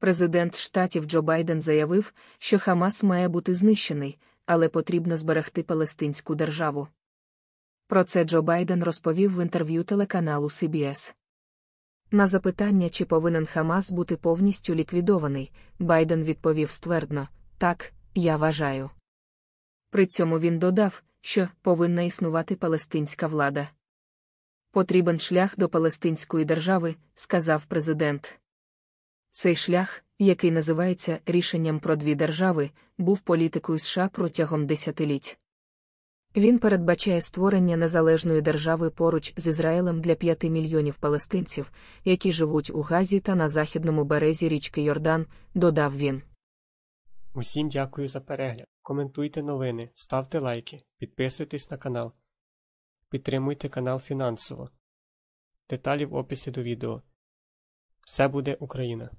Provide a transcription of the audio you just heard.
Президент штатів Джо Байден заявив, що Хамас має бути знищений, але потрібно зберегти Палестинську державу. Про це Джо Байден розповів в інтерв'ю телеканалу CBS. На запитання, чи повинен Хамас бути повністю ліквідований, Байден відповів ствердно так, я вважаю. При цьому він додав, що повинна існувати палестинська влада. Потрібен шлях до Палестинської держави, сказав президент. Цей шлях, який називається рішенням про дві держави, був політикою США протягом десятиліть. Він передбачає створення незалежної держави поруч з Ізраїлем для п'яти мільйонів палестинців, які живуть у Газі та на західному березі річки Йордан, додав він. Усім дякую за перегляд. Коментуйте новини, ставте лайки, підписуйтесь на канал. Підтримуйте канал фінансово. Деталі в описі до відео. Все буде Україна!